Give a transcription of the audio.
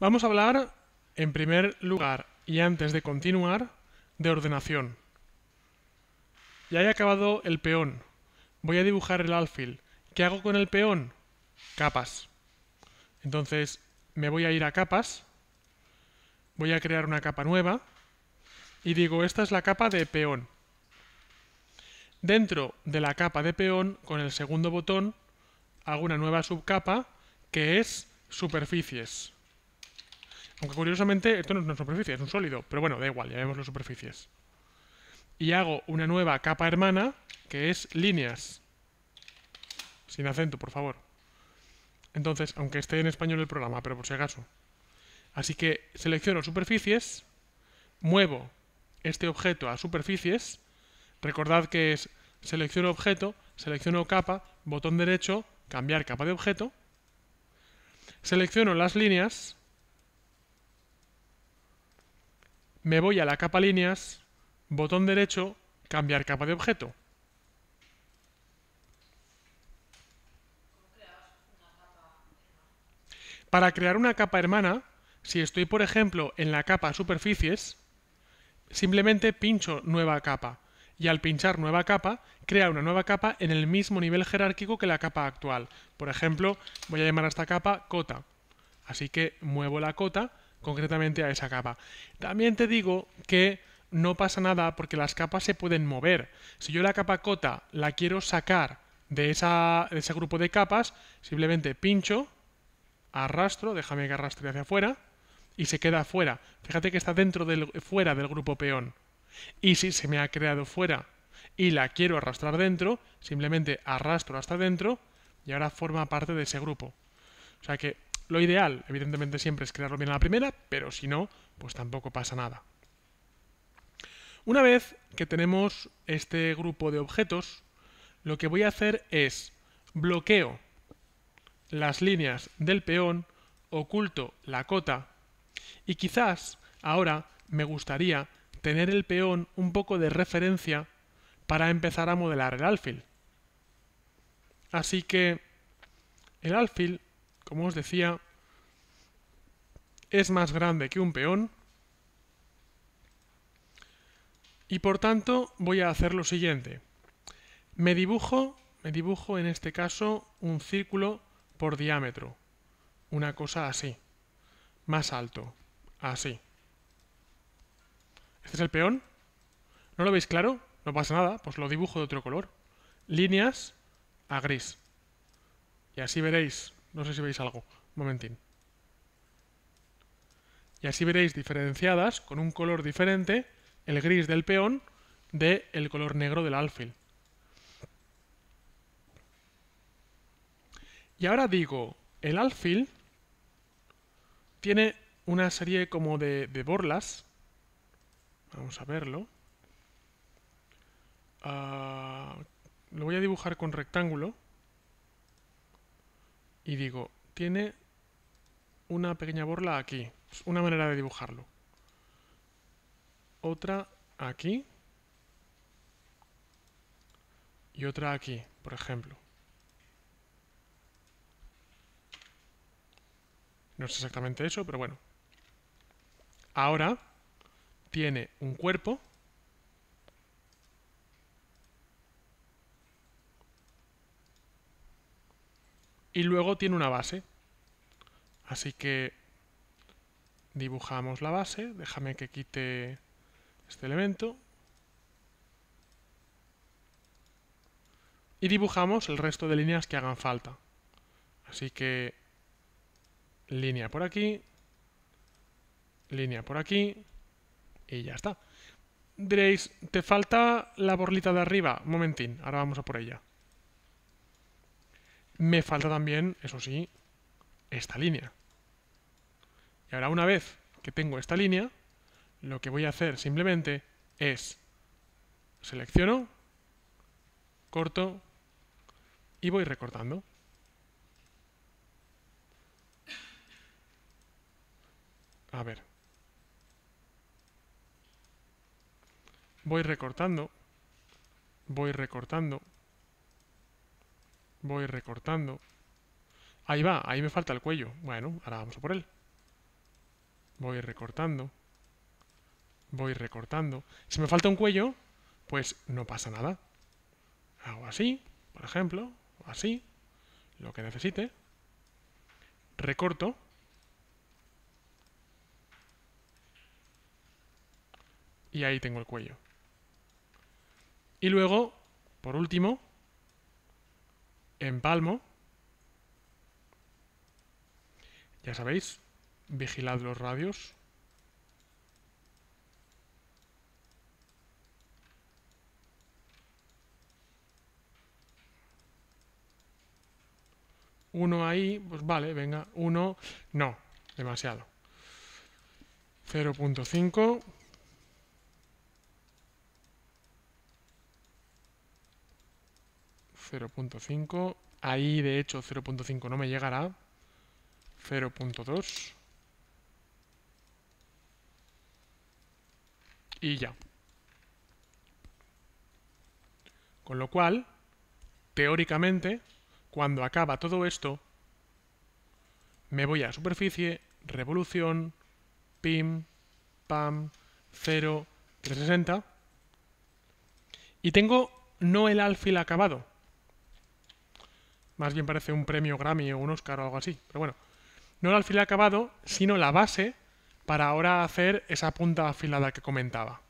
Vamos a hablar, en primer lugar, y antes de continuar, de ordenación. Ya he acabado el peón. Voy a dibujar el alfil. ¿Qué hago con el peón? Capas. Entonces, me voy a ir a capas. Voy a crear una capa nueva. Y digo, esta es la capa de peón. Dentro de la capa de peón, con el segundo botón, hago una nueva subcapa que es superficies. Aunque curiosamente esto no es una superficie, es un sólido. Pero bueno, da igual, ya vemos las superficies. Y hago una nueva capa hermana, que es líneas. Sin acento, por favor. Entonces, aunque esté en español el programa, pero por si acaso. Así que selecciono superficies, muevo este objeto a superficies. Recordad que es selecciono objeto, selecciono capa, botón derecho, cambiar capa de objeto. Selecciono las líneas, me voy a la capa líneas, botón derecho, cambiar capa de objeto. Para crear una capa hermana, si estoy por ejemplo en la capa superficies, simplemente pincho nueva capa y al pinchar nueva capa crea una nueva capa en el mismo nivel jerárquico que la capa actual. Por ejemplo, voy a llamar a esta capa cota. Así que muevo la cota concretamente a esa capa. También te digo que no pasa nada porque las capas se pueden mover. Si yo la capa cota la quiero sacar de, esa, de ese grupo de capas, simplemente pincho, arrastro, déjame que arrastre hacia afuera, y se queda afuera. Fíjate que está dentro del, fuera del grupo peón. Y si se me ha creado fuera y la quiero arrastrar dentro, simplemente arrastro hasta dentro y ahora forma parte de ese grupo. O sea que lo ideal, evidentemente, siempre es crearlo bien a la primera, pero si no, pues tampoco pasa nada. Una vez que tenemos este grupo de objetos, lo que voy a hacer es bloqueo las líneas del peón, oculto la cota y quizás ahora me gustaría tener el peón un poco de referencia para empezar a modelar el alfil. Así que el alfil, como os decía, es más grande que un peón. Y por tanto voy a hacer lo siguiente. Me dibujo, me dibujo en este caso un círculo por diámetro. Una cosa así. Más alto. Así. Este es el peón. ¿No lo veis claro? No pasa nada, pues lo dibujo de otro color. Líneas a gris. Y así veréis. No sé si veis algo. momentín y así veréis diferenciadas con un color diferente el gris del peón del el color negro del alfil. Y ahora digo, el alfil tiene una serie como de, borlas. Vamos a verlo. Ah, lo voy a dibujar con rectángulo. Y digo, tiene una pequeña borla aquí una manera de dibujarlo. Otra aquí. Y otra aquí, por ejemplo. No es exactamente eso, pero bueno. Ahora tiene un cuerpo. Y luego tiene una base. Así que dibujamos la base, déjame que quite este elemento y dibujamos el resto de líneas que hagan falta. Así que línea por aquí, línea por aquí y ya está. Diréis, te falta la borlita de arriba. Momentín, ahora vamos a por ella. Me falta también, eso sí, esta línea. Y ahora una vez que tengo esta línea, lo que voy a hacer simplemente es selecciono, corto y voy recortando. A ver. Voy recortando, voy recortando, voy recortando. Ahí va, ahí me falta el cuello. Bueno, ahora vamos a por él voy recortando, voy recortando. Si me falta un cuello, pues no pasa nada. Hago así, por ejemplo, así, lo que necesite. Recorto. Y ahí tengo el cuello. Y luego, por último, empalmo. Ya sabéis, Vigilad los radios. Uno ahí, pues vale, venga, uno, no, demasiado. 0.5. 0.5 Ahí de hecho 0.5 no me llegará. 0.2. y ya. Con lo cual, teóricamente, cuando acaba todo esto, me voy a superficie, revolución, pim, pam, 0, 360, y tengo no el alfil acabado. Más bien parece un premio Grammy o un Oscar o algo así, pero bueno. No el alfil acabado, sino la base para ahora hacer esa punta afilada que comentaba.